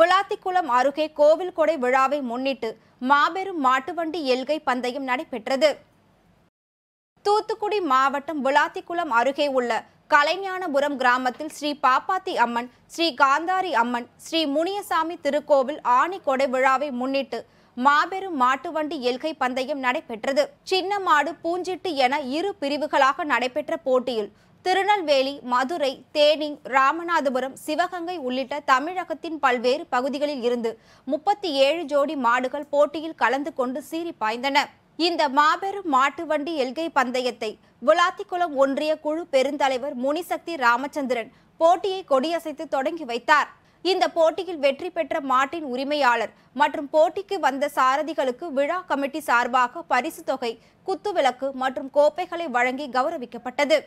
விளாத்திக்குளம் அருகே கோவில் கொடை விழாவை முன்னிட்டு மாபெரும் மாட்டுவண்டி எல்கை பந்தயம் நடைபெற்றது தூத்துக்குடி மாவட்டம் விளாத்திக்குளம் அருகே உள்ள கலைஞானபுரம் கிராமத்தில் ஸ்ரீ பாப்பாத்தி அம்மன் ஸ்ரீ காந்தாரி அம்மன் ஸ்ரீ முனியசாமி திருக்கோவில் ஆணி கொடை விழாவை முன்னிட்டு மாபெரும் மாட்டுவண்டி எல்கை பந்தயம் நடைபெற்றது சின்னமாடு பூஞ்சிட்டு என இரு பிரிவுகளாக நடைபெற்ற போட்டியில் திருநெல்வேலி மதுரை தேனி ராமநாதபுரம் சிவகங்கை உள்ளிட்ட தமிழகத்தின் பல்வேறு பகுதிகளில் இருந்து முப்பத்தி ஏழு ஜோடி மாடுகள் போட்டியில் கலந்து கொண்டு சீறி பாய்ந்தன இந்த மாபெரும் மாட்டு வண்டி எல்கை பந்தயத்தை விளாத்திக்குளம் ஒன்றிய குழு பெருந்தலைவர் முனிசக்தி ராமச்சந்திரன் போட்டியை கொடியசைத்து தொடங்கி வைத்தார் இந்த போட்டியில் வெற்றி பெற்ற மாட்டின் உரிமையாளர் மற்றும் போட்டிக்கு வந்த சாரதிகளுக்கு விழா கமிட்டி சார்பாக பரிசு தொகை குத்துவிளக்கு மற்றும் கோப்பைகளை வழங்கி கௌரவிக்கப்பட்டது